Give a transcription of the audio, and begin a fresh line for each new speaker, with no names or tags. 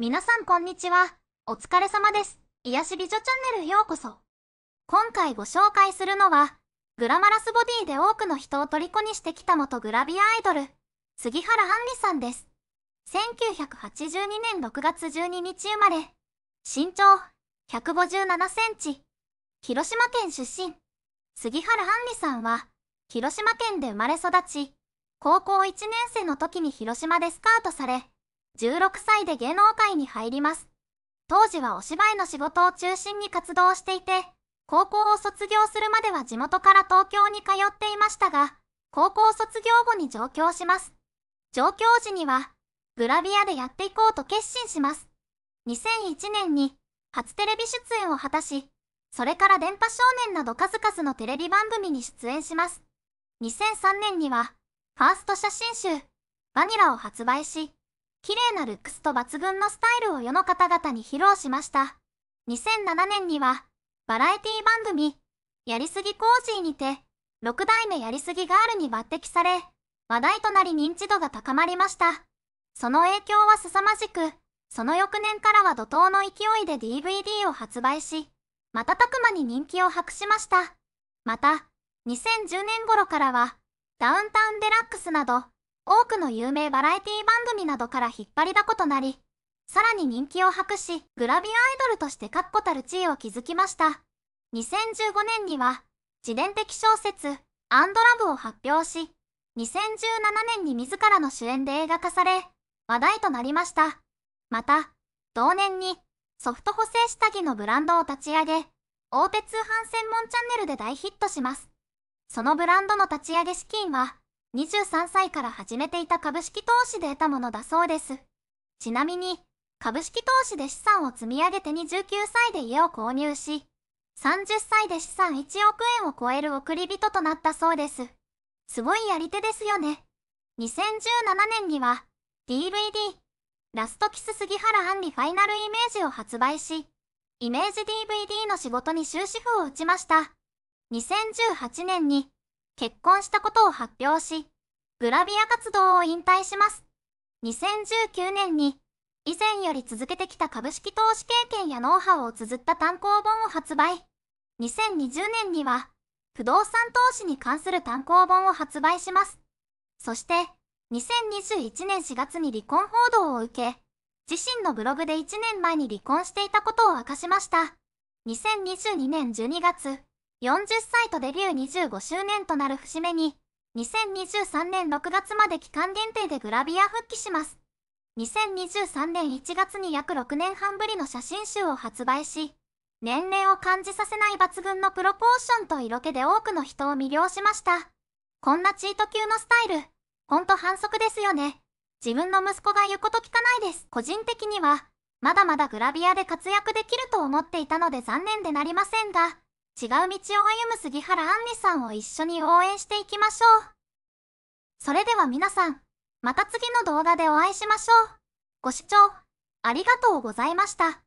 皆さんこんにちは。お疲れ様です。癒し美女チャンネルようこそ。今回ご紹介するのは、グラマラスボディで多くの人を虜にしてきた元グラビアアイドル、杉原杏里さんです。1982年6月12日生まれ、身長157センチ、広島県出身。杉原杏里さんは、広島県で生まれ育ち、高校1年生の時に広島でスカウトされ、16歳で芸能界に入ります。当時はお芝居の仕事を中心に活動していて、高校を卒業するまでは地元から東京に通っていましたが、高校卒業後に上京します。上京時には、グラビアでやっていこうと決心します。2001年に初テレビ出演を果たし、それから電波少年など数々のテレビ番組に出演します。2003年には、ファースト写真集、バニラを発売し、綺麗なルックスと抜群のスタイルを世の方々に披露しました。2007年には、バラエティ番組、やりすぎコージーにて、6代目やりすぎガールに抜擢され、話題となり認知度が高まりました。その影響は凄まじく、その翌年からは怒涛の勢いで DVD を発売し、瞬く間に人気を博しました。また、2010年頃からは、ダウンタウンデラックスなど、多くの有名バラエティ番組などから引っ張りだことなり、さらに人気を博し、グラビアアイドルとして確固たる地位を築きました。2015年には、自伝的小説、アンドラブを発表し、2017年に自らの主演で映画化され、話題となりました。また、同年に、ソフト補正下着のブランドを立ち上げ、大手通販専門チャンネルで大ヒットします。そのブランドの立ち上げ資金は、23歳から始めていた株式投資で得たものだそうです。ちなみに、株式投資で資産を積み上げて29歳で家を購入し、30歳で資産1億円を超える送り人となったそうです。すごいやり手ですよね。2017年には、DVD、ラストキス杉原杏里ファイナルイメージを発売し、イメージ DVD の仕事に終止符を打ちました。2018年に、結婚したことを発表し、グラビア活動を引退します。2019年に、以前より続けてきた株式投資経験やノウハウを綴った単行本を発売。2020年には、不動産投資に関する単行本を発売します。そして、2021年4月に離婚報道を受け、自身のブログで1年前に離婚していたことを明かしました。2022年12月、40歳とデビュー25周年となる節目に、2023年6月まで期間限定でグラビア復帰します。2023年1月に約6年半ぶりの写真集を発売し、年齢を感じさせない抜群のプロポーションと色気で多くの人を魅了しました。こんなチート級のスタイル、ほんと反則ですよね。自分の息子が言うこと聞かないです。個人的には、まだまだグラビアで活躍できると思っていたので残念でなりませんが、違う道を歩む杉原杏里さんを一緒に応援していきましょう。それでは皆さん、また次の動画でお会いしましょう。ご視聴ありがとうございました。